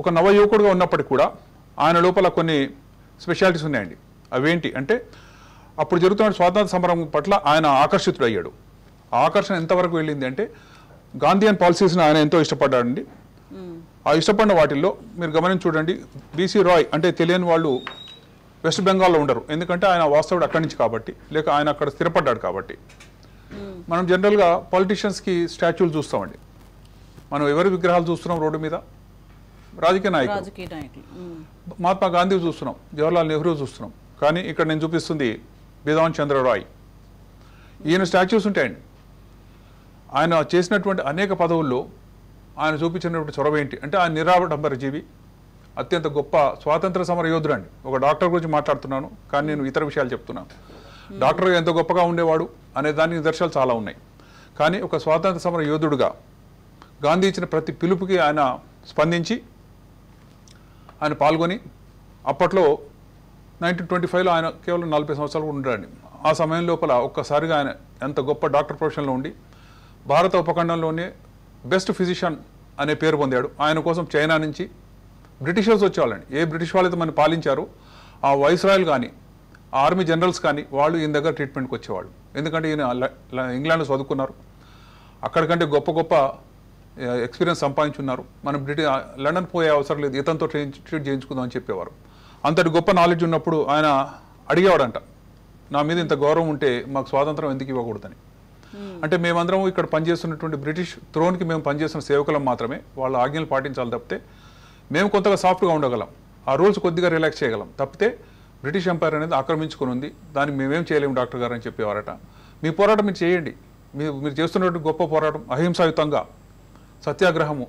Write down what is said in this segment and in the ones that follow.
ఒక నవయువకుడుగా ఉన్నప్పటికీ కూడా ఆయన లోపల కొన్ని స్పెషాలిటీస్ ఉన్నాయండి అవేంటి అంటే అప్పుడు జరుగుతున్న స్వాతంత్ర సంబరం పట్ల ఆయన ఆకర్షితుడు అయ్యాడు ఆకర్షణ ఎంతవరకు వెళ్ళింది అంటే గాంధీయన్ పాలసీస్ని ఆయన ఎంతో ఇష్టపడ్డాడండి ఆ ఇష్టపడిన వాటిల్లో మీరు గమనించి చూడండి బీసీ రాయ్ అంటే తెలియని వాళ్ళు వెస్ట్ బెంగాల్లో ఉండరు ఎందుకంటే ఆయన వాస్తవుడు అక్కడి నుంచి కాబట్టి లేక ఆయన అక్కడ స్థిరపడ్డాడు కాబట్టి మనం జనరల్గా పాలిటీషియన్స్కి స్టాచ్యూలు చూస్తామండి మనం ఎవరి విగ్రహాలు చూస్తున్నాం రోడ్డు మీద రాజకీయ నాయకులు మహాత్మా గాంధీ చూస్తున్నాం జవహర్లాల్ నెహ్రూ చూస్తున్నాం కానీ ఇక్కడ నేను చూపిస్తుంది బిదాన్ రాయ్ ఈయన స్టాచ్యూస్ ఉంటాయండి ఆయన చేసినటువంటి అనేక పదవుల్లో ఆయన చూపించినటువంటి చొరవ ఏంటి అంటే ఆయన నిరాడంబరజీవి అత్యంత గొప్ప స్వాతంత్ర సమర యోధుడు అండి ఒక డాక్టర్ గురించి మాట్లాడుతున్నాను కానీ నేను ఇతర విషయాలు చెప్తున్నాను డాక్టర్ ఎంత గొప్పగా ఉండేవాడు అనే దానికి నిదర్శనాలు చాలా ఉన్నాయి కానీ ఒక స్వాతంత్ర సమర యోధుడుగా గాంధీ ఇచ్చిన ప్రతి పిలుపుకి ఆయన స్పందించి ఆయన పాల్గొని అప్పట్లో నైన్టీన్ ట్వంటీ ఫైవ్లో ఆయన కేవలం నలభై సంవత్సరాలు ఉండడాన్ని ఆ సమయం లోపల ఒక్కసారిగా ఆయన ఎంత గొప్ప డాక్టర్ ప్రొఫెషన్లో ఉండి భారత ఉపఖండంలోనే బెస్ట్ ఫిజిషియన్ అనే పేరు పొందాడు ఆయన కోసం చైనా నుంచి బ్రిటిషర్స్ వచ్చేవాళ్ళండి ఏ బ్రిటిష్ వాళ్ళైతే మనం పాలించారో ఆ వైస్రాయల్ కానీ ఆర్మీ జనరల్స్ కానీ వాళ్ళు ఈయన దగ్గర ట్రీట్మెంట్కి వచ్చేవాళ్ళు ఎందుకంటే ఈయన ఇంగ్లాండ్లో చదువుకున్నారు అక్కడికంటే గొప్ప గొప్ప ఎక్స్పీరియన్స్ సంపాదించున్నారు మనం బ్రిటిష్ లండన్ పోయే అవసరం లేదు ఇతనితో ట్రీట్ ట్రీట్ చేయించుకుందాం అని చెప్పేవారు అంతటి గొప్ప నాలెడ్జ్ ఉన్నప్పుడు ఆయన అడిగేవాడంట నా మీద ఇంత గౌరవం ఉంటే మాకు స్వాతంత్రం ఎందుకు ఇవ్వకూడదని అంటే మేమందరం ఇక్కడ పనిచేస్తున్నటువంటి బ్రిటిష్ త్రోన్కి మేము పనిచేస్తున్న సేవకులం మాత్రమే వాళ్ళ ఆజ్ఞలు పాటించాలి తప్పితే మేము కొంతగా సాఫ్ట్గా ఉండగలం ఆ రూల్స్ కొద్దిగా రిలాక్స్ చేయగలం తప్పితే బ్రిటిష్ ఎంపైర్ అనేది ఆక్రమించుకుని ఉంది దాన్ని మేమేం చేయలేము డాక్టర్ గారు అని చెప్పేవారట మీ పోరాటం మీరు చేయండి మీరు మీరు చేస్తున్నటువంటి గొప్ప పోరాటం అహింసాయుతంగా సత్యాగ్రహము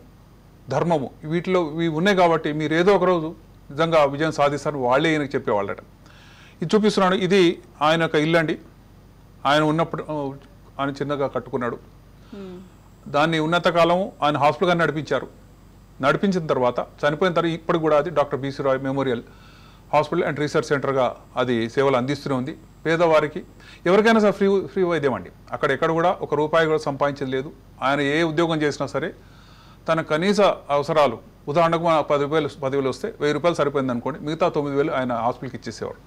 ధర్మము వీటిలో ఇవి ఉన్నాయి కాబట్టి మీరు ఏదో ఒకరోజు నిజంగా విజయం సాధిస్తారని వాళ్ళే ఈయనకి చెప్పేవాళ్ళట ఇది చూపిస్తున్నాడు ఇది ఆయన యొక్క ఇల్లు అండి ఆయన ఉన్నప్పుడు ఆయన చిన్నగా కట్టుకున్నాడు hmm. దాన్ని ఉన్నత కాలం ఆయన హాస్పిటల్ గారిని నడిపించారు నడిపించిన తర్వాత చనిపోయిన తర్వాత ఇప్పటికి కూడా అది doctor BC Roy memorial hospital and research సెంటర్గా అది సేవలు అందిస్తూనే ఉంది పేదవారికి ఎవరికైనా సార్ ఫ్రీ ఫ్రీ వైద్యం అండి అక్కడ ఎక్కడ కూడా ఒక రూపాయి కూడా సంపాదించింది లేదు ఆయన ఏ ఉద్యోగం చేసినా సరే తన కనీస అవసరాలు ఉదాహరణకు మన పది రూపాయలు పదివేలు వస్తే వెయ్యి రూపాయలు సరిపోయింది అనుకోండి మిగతా తొమ్మిది వేలు ఆయన హాస్పిటల్కి ఇచ్చేసేవాడు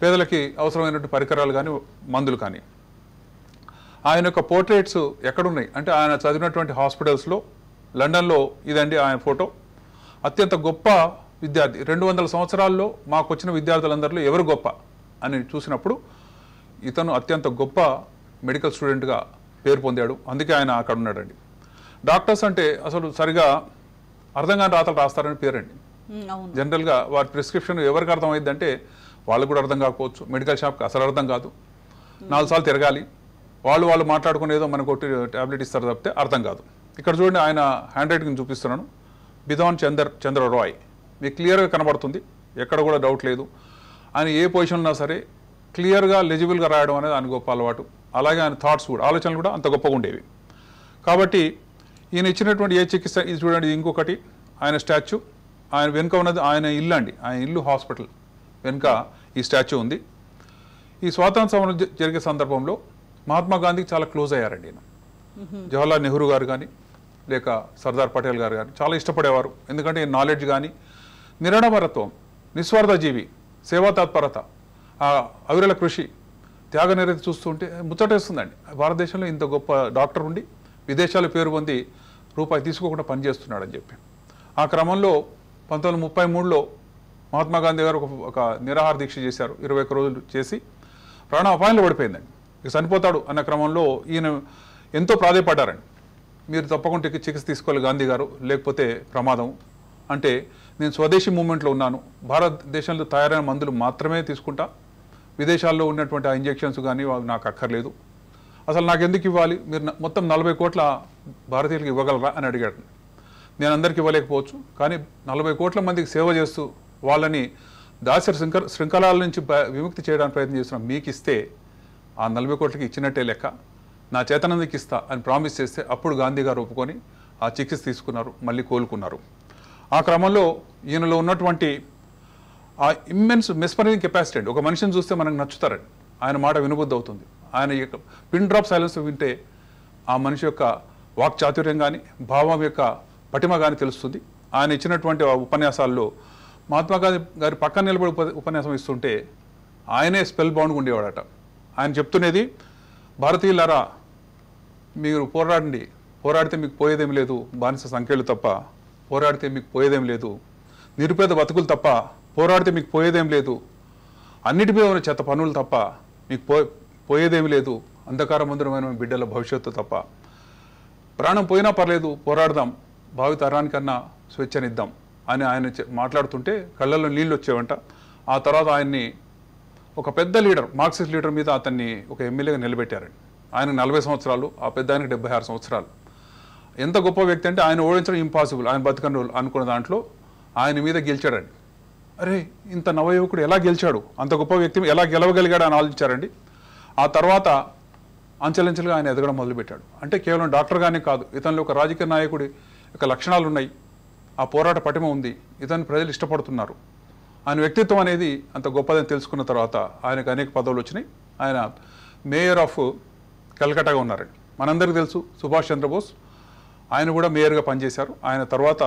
పేదలకి అవసరమైనటువంటి పరికరాలు కానీ మందులు కానీ ఆయన యొక్క పోర్ట్రేట్స్ ఎక్కడున్నాయి అంటే ఆయన చదివినటువంటి హాస్పిటల్స్లో లండన్లో ఇదండి ఆయన ఫోటో అత్యంత గొప్ప విద్యార్థి రెండు వందల సంవత్సరాల్లో మాకు వచ్చిన విద్యార్థులందరిలో ఎవరు గొప్ప అని చూసినప్పుడు ఇతను అత్యంత గొప్ప మెడికల్ స్టూడెంట్గా పేరు పొందాడు అందుకే ఆయన అక్కడ ఉన్నాడండి డాక్టర్స్ అంటే అసలు సరిగా అర్థం కాని రాతలు రాస్తారని పేరండి జనరల్గా వారి ప్రిస్క్రిప్షన్ ఎవరికి అంటే వాళ్ళకు కూడా అర్థం కాకపోవచ్చు మెడికల్ షాప్కి అసలు అర్థం కాదు నాలుగు సార్లు తిరగాలి వాళ్ళు వాళ్ళు మాట్లాడుకునేదో మనకు ట్యాబ్లెట్ ఇస్తారు తప్పితే అర్థం కాదు ఇక్కడ చూడండి ఆయన హ్యాండ్ రైటింగ్ చూపిస్తున్నాను బిధాన్ చందర్ చంద్ర రాయ్ మీకు క్లియర్గా కనబడుతుంది ఎక్కడ కూడా డౌట్ లేదు ఆయన ఏ పొజిషన్ ఉన్నా సరే క్లియర్గా లెజిబుల్గా రాయడం అనేది ఆయన గొప్ప అలవాటు అలాగే ఆయన థాట్స్ కూడా ఆలోచనలు కూడా అంత గొప్పగా ఉండేవి కాబట్టి ఈయన ఇచ్చినటువంటి ఏ చికిత్స ఇది చూడండి ఇంకొకటి ఆయన స్టాచ్యూ ఆయన వెనుక ఉన్నది ఆయన ఇల్లు అండి ఆయన ఇల్లు హాస్పిటల్ వెనుక ఈ స్టాచ్యూ ఉంది ఈ స్వాతంత్ర సమరం జరిగే సందర్భంలో మహాత్మా గాంధీకి చాలా క్లోజ్ అయ్యారండి ఈయన జవహర్లాల్ నెహ్రూ గారు కానీ లేక సర్దార్ పటేల్ గారు కానీ చాలా ఇష్టపడేవారు ఎందుకంటే నాలెడ్జ్ కానీ నిరణవరత్వం నిస్వార్థ జీవి సేవా తత్పరత అవిరల కృషి త్యాగ నిరతి చూస్తుంటే ముచ్చటేస్తుందండి భారతదేశంలో ఇంత గొప్ప డాక్టర్ ఉండి విదేశాలు పేరు పొంది రూపాయి తీసుకోకుండా పనిచేస్తున్నాడని చెప్పి ఆ క్రమంలో పంతొమ్మిది ముప్పై మూడులో మహాత్మా గాంధీ గారు ఒక నిరాహార దీక్ష చేశారు ఇరవై ఒక్క రోజులు చేసి ప్రాణ అపాయంలో పడిపోయిందండి ఇక చనిపోతాడు అన్న క్రమంలో ఈయన ఎంతో ప్రాధాయపడ్డారండి మీరు తప్పకుండా చికిత్స తీసుకోవాలి గాంధీ గారు లేకపోతే ప్రమాదం అంటే నేను స్వదేశీ మూమెంట్లో ఉన్నాను భారతదేశంలో తయారైన మందులు మాత్రమే తీసుకుంటా విదేశాల్లో ఉన్నటువంటి ఆ ఇంజెక్షన్స్ కానీ నాకు అక్కర్లేదు అసలు నాకు ఎందుకు ఇవ్వాలి మీరు మొత్తం నలభై కోట్ల భారతీయులకు ఇవ్వగలరా అని అడిగాడు నేను అందరికి ఇవ్వలేకపోవచ్చు కానీ నలభై కోట్ల మందికి సేవ చేస్తూ వాళ్ళని దాస్య శృంఖ శృంఖలాల నుంచి విముక్తి చేయడానికి ప్రయత్నం చేస్తున్నా మీకు ఇస్తే ఆ నలభై కోట్లకి ఇచ్చినట్టే లెక్క నా చేతనందుకు ఇస్తా అని ప్రామిస్ చేస్తే అప్పుడు గాంధీ గారు ఒప్పుకొని ఆ చికిత్స తీసుకున్నారు మళ్ళీ కోలుకున్నారు ఆ క్రమంలో ఈయనలో ఉన్నటువంటి ఆ ఇమ్మెన్స్ మిస్పరింగ్ కెపాసిటీ అండి ఒక మనిషిని చూస్తే మనకు నచ్చుతారండి ఆయన మాట వినబుద్ధి అవుతుంది ఆయన యొక్క పిన్ డ్రాప్ సైలెన్స్ వింటే ఆ మనిషి యొక్క వాక్ చాతుర్యం కానీ భావం యొక్క పటిమ కానీ తెలుస్తుంది ఆయన ఇచ్చినటువంటి ఉపన్యాసాల్లో మహాత్మా గాంధీ గారి పక్కన నిలబడి ఉపన్యాసం ఇస్తుంటే ఆయనే స్పెల్ బౌండ్గా ఉండేవాడట ఆయన చెప్తున్నది భారతీయులారా మీరు పోరాడండి పోరాడితే మీకు పోయేదేమి లేదు బానిస సంఖ్యలు తప్ప పోరాడితే మీకు పోయేదేం లేదు నిరుపేద బతుకులు తప్ప పోరాడితే మీకు పోయేదేం లేదు అన్నిటిపై ఉన్న చెత్త పనులు తప్ప మీకు పో పోయేదేమి లేదు అంధకార మందిరమైన బిడ్డల భవిష్యత్తు తప్ప ప్రాణం పోయినా పర్లేదు పోరాడదాం భావి తరానికన్నా స్వేచ్ఛనిద్దాం అని ఆయన మాట్లాడుతుంటే కళ్ళల్లో నీళ్ళు వచ్చేవంట ఆ తర్వాత ఆయన్ని ఒక పెద్ద లీడర్ మార్క్సిస్ట్ లీడర్ మీద అతన్ని ఒక ఎమ్మెల్యేగా నిలబెట్టారండి ఆయనకు నలభై సంవత్సరాలు ఆ పెద్ద ఆయనకు డెబ్బై ఆరు సంవత్సరాలు ఎంత గొప్ప వ్యక్తి అంటే ఆయన ఓడించడం ఇంపాసిబుల్ ఆయన బతుకని అనుకున్న దాంట్లో ఆయన మీద గెలిచాడండి అరే ఇంత నవయువకుడు ఎలా గెలిచాడు అంత గొప్ప వ్యక్తి ఎలా గెలవగలిగాడు అని ఆలోచించారండి ఆ తర్వాత అంచెలంచెలుగా ఆయన ఎదగడం మొదలుపెట్టాడు అంటే కేవలం డాక్టర్గానే కాదు ఇతనిలో ఒక రాజకీయ నాయకుడి యొక్క లక్షణాలు ఉన్నాయి ఆ పోరాట పటిమ ఉంది ఇతన్ని ప్రజలు ఇష్టపడుతున్నారు ఆయన వ్యక్తిత్వం అనేది అంత గొప్పదని తెలుసుకున్న తర్వాత ఆయనకు అనేక పదవులు వచ్చినాయి ఆయన మేయర్ ఆఫ్ కలకట్టాగా ఉన్నారండి మనందరికీ తెలుసు సుభాష్ చంద్రబోస్ ఆయన కూడా మేయర్గా పనిచేశారు ఆయన తర్వాత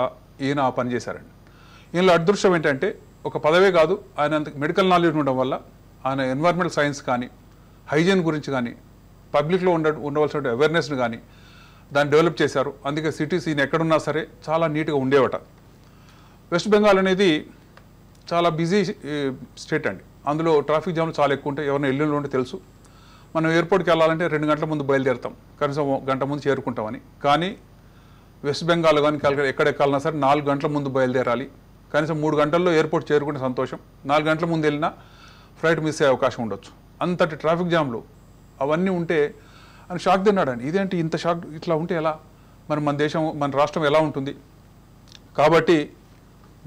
ఈయన పనిచేశారండి ఈయనలో అదృష్టం ఏంటంటే ఒక పదవే కాదు ఆయన మెడికల్ నాలెడ్జ్ ఉండడం వల్ల ఆయన ఎన్వైర్మెంటల్ సైన్స్ కానీ హైజీన్ గురించి కానీ పబ్లిక్లో ఉండ ఉండవలసిన అవేర్నెస్ని కానీ దాన్ని డెవలప్ చేశారు అందుకే సిటీస్ ఈయన ఎక్కడున్నా సరే చాలా నీట్గా ఉండేవట వెస్ట్ బెంగాల్ అనేది చాలా బిజీ స్టేట్ అండి అందులో ట్రాఫిక్ జామ్లు చాలా ఎక్కువ ఉంటాయి ఎవరైనా ఎల్లుండి ఉంటే తెలుసు మనం ఎయిర్పోర్ట్కి వెళ్ళాలంటే రెండు గంటల ముందు బయలుదేరుతాం కనీసం గంట ముందు చేరుకుంటామని కానీ వెస్ట్ బెంగాల్ కానీ కలకడ ఎక్కడెక్కాలన్నా సరే నాలుగు గంటల ముందు బయలుదేరాలి కనీసం మూడు గంటల్లో ఎయిర్పోర్ట్ చేరుకునే సంతోషం నాలుగు గంటల ముందు వెళ్ళినా ఫ్లైట్ మిస్ అయ్యే అవకాశం ఉండొచ్చు అంతటి ట్రాఫిక్ జామ్లు అవన్నీ ఉంటే అని షాక్ తిన్నాడండి ఇదేంటి ఇంత షాక్ ఇట్లా ఉంటే ఎలా మరి మన దేశం మన రాష్ట్రం ఎలా ఉంటుంది కాబట్టి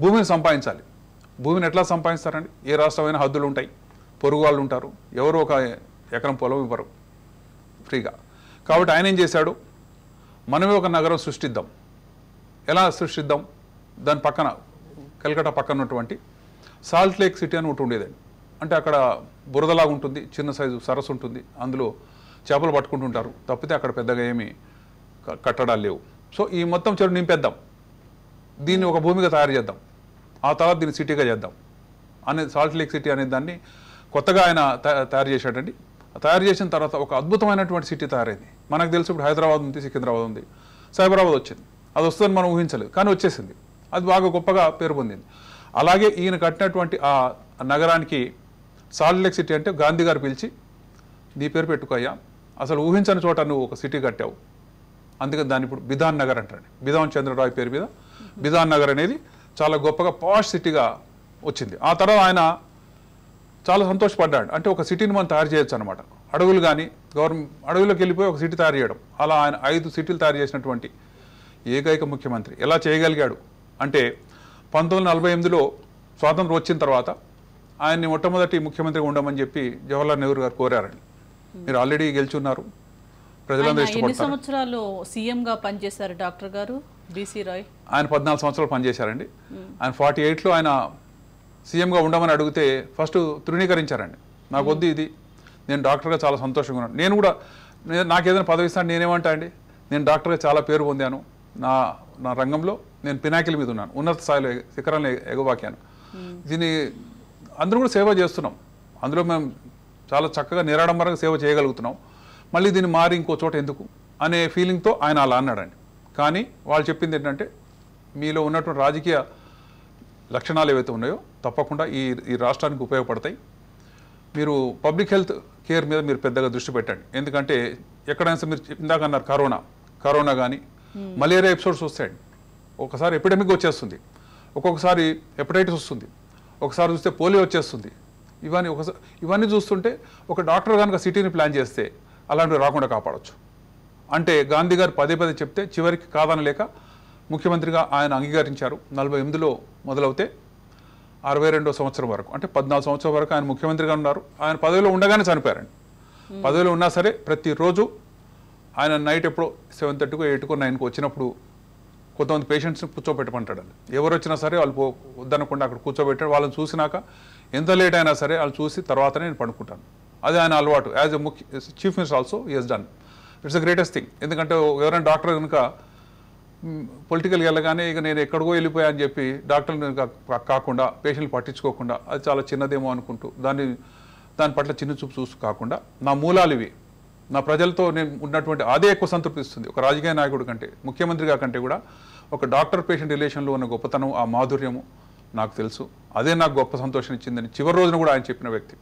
భూమిని సంపాదించాలి భూమిని ఎట్లా సంపాదిస్తారండి ఏ రాష్ట్రమైనా హద్దులు ఉంటాయి పొరుగు వాళ్ళు ఉంటారు ఎవరు ఒక ఎకరం పొలం ఇవ్వరు ఫ్రీగా కాబట్టి ఆయన ఏం చేశాడు మనమే ఒక నగరం సృష్టిద్దాం ఎలా సృష్టిద్దాం దాని పక్కన కలకటా పక్కన ఉన్నటువంటి సాల్ట్ లేక్ సిటీ అని ఒకటి ఉండేదండి అంటే అక్కడ బురదలాగా ఉంటుంది చిన్న సైజు సరస్సు ఉంటుంది అందులో చేపలు పట్టుకుంటుంటారు తప్పితే అక్కడ పెద్దగా ఏమి కట్టడాలు లేవు సో ఈ మొత్తం చెరువు నింపేద్దాం దీన్ని ఒక భూమిగా తయారు చేద్దాం ఆ తర్వాత దీన్ని సిటీగా చేద్దాం అనే సాల్ట్ లేక్ సిటీ అనే దాన్ని కొత్తగా ఆయన తయారు చేశాడండి తయారు చేసిన తర్వాత ఒక అద్భుతమైనటువంటి సిటీ తయారైంది మనకు తెలిసి ఇప్పుడు హైదరాబాద్ ఉంది సికింద్రాబాద్ ఉంది సైబరాబాద్ వచ్చింది అది వస్తుందని మనం ఊహించలేదు కానీ వచ్చేసింది అది బాగా గొప్పగా పేరు పొందింది అలాగే ఈయన కట్టినటువంటి ఆ నగరానికి లేక్ సిటీ అంటే గాంధీ గారు పిలిచి నీ పేరు పెట్టుకోయ్యా అసలు ఊహించని చోట నువ్వు ఒక సిటీ కట్టావు అందుకని దాన్ని ఇప్పుడు బిధాన్ నగర్ అంటాడు బిధాన్ చంద్రరాయ్ పేరు మీద బిధాన్ నగర్ అనేది చాలా గొప్పగా పాష్ సిటీగా వచ్చింది ఆ తర్వాత ఆయన చాలా సంతోషపడ్డాడు అంటే ఒక సిటీని మనం తయారు చేయొచ్చు అనమాట అడవులు కానీ గవర్నమెంట్ అడవిలోకి వెళ్ళిపోయి ఒక సిటీ తయారు చేయడం అలా ఆయన ఐదు సిటీలు తయారు చేసినటువంటి ఏకైక ముఖ్యమంత్రి ఎలా చేయగలిగాడు అంటే పంతొమ్మిది నలభై ఎనిమిదిలో స్వాతంత్రం వచ్చిన తర్వాత ఆయన్ని మొట్టమొదటి ముఖ్యమంత్రిగా ఉండమని చెప్పి జవహర్లాల్ నెహ్రూ గారు కోరారండి మీరు ఆల్రెడీ గెలుచున్నారు ప్రజలందరూ సీఎంగా పనిచేశారు డాక్టర్ గారు బీసీ రాయ్ ఆయన పద్నాలుగు సంవత్సరాలు పనిచేశారండి ఆయన ఫార్టీ ఎయిట్లో ఆయన సీఎంగా ఉండమని అడిగితే ఫస్ట్ తృణీకరించారండి నాకు వద్దు ఇది నేను డాక్టర్గా చాలా సంతోషంగా ఉన్నాను నేను కూడా నాకు ఏదైనా పదవి ఇస్తాను నేనేమంటా అండి నేను డాక్టర్గా చాలా పేరు పొందాను నా నా రంగంలో నేను పినాకిల మీద ఉన్నాను ఉన్నత స్థాయిలో శిఖరాలను ఎగవాకాను దీన్ని అందరూ కూడా సేవ చేస్తున్నాం అందులో మేము చాలా చక్కగా నిరాడంబరంగా సేవ చేయగలుగుతున్నాం మళ్ళీ దీన్ని మారి ఇంకో చోట ఎందుకు అనే ఫీలింగ్తో ఆయన అలా అన్నాడండి కానీ వాళ్ళు చెప్పింది ఏంటంటే మీలో ఉన్నటువంటి రాజకీయ లక్షణాలు ఏవైతే ఉన్నాయో తప్పకుండా ఈ ఈ రాష్ట్రానికి ఉపయోగపడతాయి మీరు పబ్లిక్ హెల్త్ కేర్ మీద మీరు పెద్దగా దృష్టి పెట్టండి ఎందుకంటే ఎక్కడైనా మీరు ఇందాక అన్నారు కరోనా కరోనా కానీ hmm. మలేరియా ఎపిసోడ్స్ వస్తాయండి ఒకసారి ఎపిడమిక్ వచ్చేస్తుంది ఒక్కొక్కసారి హెపటైటిస్ వస్తుంది ఒకసారి చూస్తే పోలియో వచ్చేస్తుంది ఇవన్నీ ఒకసారి ఇవన్నీ చూస్తుంటే ఒక డాక్టర్ కనుక సిటీని ప్లాన్ చేస్తే అలాంటివి రాకుండా కాపాడవచ్చు అంటే గాంధీ గారు పదే పదే చెప్తే చివరికి కాదనలేక ముఖ్యమంత్రిగా ఆయన అంగీకరించారు నలభై ఎనిమిదిలో మొదలవుతే అరవై రెండో సంవత్సరం వరకు అంటే పద్నాలుగు సంవత్సరం వరకు ఆయన ముఖ్యమంత్రిగా ఉన్నారు ఆయన పదవిలో ఉండగానే చనిపోయారండి పదవిలో ఉన్నా సరే ప్రతిరోజు ఆయన నైట్ ఎప్పుడో సెవెన్ థర్టీకో ఎయిట్కో నైన్కో వచ్చినప్పుడు కొంతమంది పేషెంట్స్ని కూర్చోబెట్టమంటాడు ఎవరు వచ్చినా సరే వాళ్ళు వద్దనకుండా అక్కడ కూర్చోబెట్టాడు వాళ్ళని చూసినాక ఎంత లేట్ అయినా సరే వాళ్ళు చూసి తర్వాత నేను పడుకుంటాను అది ఆయన అలవాటు యాజ్ ఎ ముఖ్య chief minister also is done it's the greatest thing ఎందుకంటే ఎవరైనా డాక్టర్ కనుక పొలిటికల్కి వెళ్ళగానే ఇక నేను ఎక్కడికో వెళ్ళిపోయా అని చెప్పి డాక్టర్ని కాకుండా పేషెంట్లు పట్టించుకోకుండా అది చాలా చిన్నదేమో అనుకుంటూ దాన్ని దాని పట్ల చిన్న చూపు చూసు కాకుండా నా మూలాలు ఇవి నా ప్రజలతో నేను ఉన్నటువంటి అదే ఎక్కువ సంతృప్తిస్తుంది ఒక రాజకీయ నాయకుడి కంటే ముఖ్యమంత్రిగా కంటే కూడా ఒక డాక్టర్ పేషెంట్ రిలేషన్లో ఉన్న గొప్పతనం ఆ మాధుర్యము నాకు తెలుసు అదే నాకు గొప్ప సంతోషం ఇచ్చిందని చివరి రోజున కూడా ఆయన చెప్పిన వ్యక్తి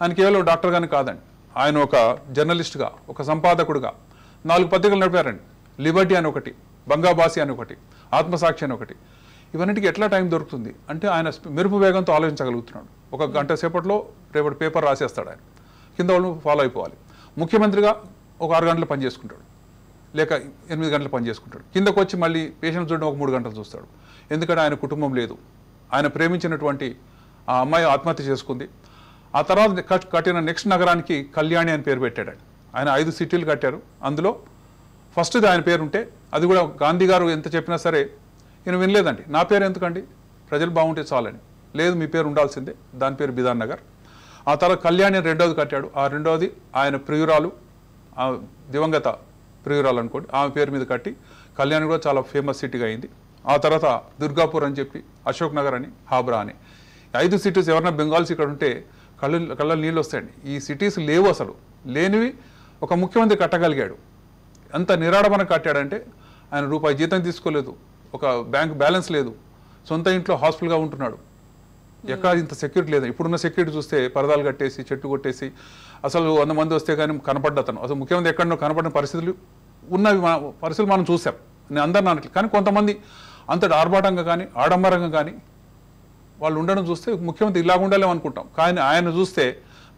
ఆయన కేవలం డాక్టర్ కానీ కాదండి ఆయన ఒక జర్నలిస్ట్గా ఒక సంపాదకుడుగా నాలుగు పత్రికలు నడిపారండి లిబర్టీ అని ఒకటి బంగాబాసి అని ఒకటి ఆత్మసాక్షి అని ఒకటి ఇవన్నిటికీ ఎట్లా టైం దొరుకుతుంది అంటే ఆయన మెరుపు వేగంతో ఆలోచించగలుగుతున్నాడు ఒక గంట సేపట్లో రేపటి పేపర్ రాసేస్తాడు ఆయన కింద వాళ్ళు ఫాలో అయిపోవాలి ముఖ్యమంత్రిగా ఒక ఆరు గంటలు పని చేసుకుంటాడు లేక ఎనిమిది గంటలు పని చేసుకుంటాడు కిందకు వచ్చి మళ్ళీ పేషెంట్ చూడడం ఒక మూడు గంటలు చూస్తాడు ఎందుకంటే ఆయన కుటుంబం లేదు ఆయన ప్రేమించినటువంటి ఆ అమ్మాయి ఆత్మహత్య చేసుకుంది ఆ తర్వాత కట్టిన నెక్స్ట్ నగరానికి కళ్యాణి అని పేరు పెట్టాడు ఆయన ఐదు సిటీలు కట్టారు అందులో ఫస్ట్ది ఆయన పేరు ఉంటే అది కూడా గాంధీ గారు ఎంత చెప్పినా సరే నేను వినలేదండి నా పేరు ఎందుకండి ప్రజలు బాగుంటే చాలని లేదు మీ పేరు ఉండాల్సిందే దాని పేరు బిధాన్ నగర్ ఆ తర్వాత కళ్యాణి రెండోది కట్టాడు ఆ రెండోది ఆయన ప్రియురాలు దివంగత ప్రియురాలు అనుకోండి ఆమె పేరు మీద కట్టి కళ్యాణ్ కూడా చాలా ఫేమస్ సిటీగా అయింది ఆ తర్వాత దుర్గాపూర్ అని చెప్పి అశోక్ నగర్ అని హాబ్రా అని ఐదు సిటీస్ ఎవరైనా బెంగాల్స్ ఇక్కడ ఉంటే కళ్ళు కళ్ళ నీళ్ళు వస్తాయండి ఈ సిటీస్ లేవు అసలు లేనివి ఒక ముఖ్యమంత్రి కట్టగలిగాడు ఎంత నిరాడమన కట్టాడంటే ఆయన రూపాయి జీతం తీసుకోలేదు ఒక బ్యాంక్ బ్యాలెన్స్ లేదు సొంత ఇంట్లో హాస్పిటల్గా ఉంటున్నాడు ఎక్కడ ఇంత సెక్యూరిటీ లేదు ఇప్పుడున్న సెక్యూరిటీ చూస్తే పరదాలు కట్టేసి చెట్టు కొట్టేసి అసలు వంద మంది వస్తే కానీ కనపడ్డ అతను అసలు ముఖ్యమంత్రి ఎక్కడో కనపడిన పరిస్థితులు ఉన్నవి పరిస్థితులు మనం చూసాం నేను అందరిని అనట్లేదు కానీ కొంతమంది అంతటి ఆర్భాటంగా కానీ ఆడంబరంగా కానీ వాళ్ళు ఉండడం చూస్తే ముఖ్యమంత్రి ఇలాగ ఉండాలేమనుకుంటాం కానీ ఆయన చూస్తే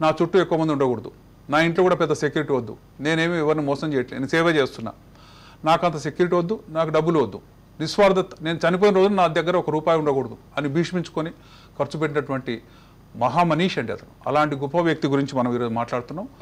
నా చుట్టూ ఎక్కువ మంది ఉండకూడదు నా ఇంట్లో కూడా పెద్ద సెక్యూరిటీ వద్దు నేనేమి ఎవరిని మోసం చేయట్లేదు నేను సేవ చేస్తున్నా నాకు అంత సెక్యూరిటీ వద్దు నాకు డబ్బులు వద్దు నిస్వార్థ నేను చనిపోయిన రోజున నా దగ్గర ఒక రూపాయి ఉండకూడదు అని భీష్మించుకొని ఖర్చు పెట్టినటువంటి మహామనీష్ అండి అతను అలాంటి గొప్ప వ్యక్తి గురించి మనం ఈరోజు మాట్లాడుతున్నాం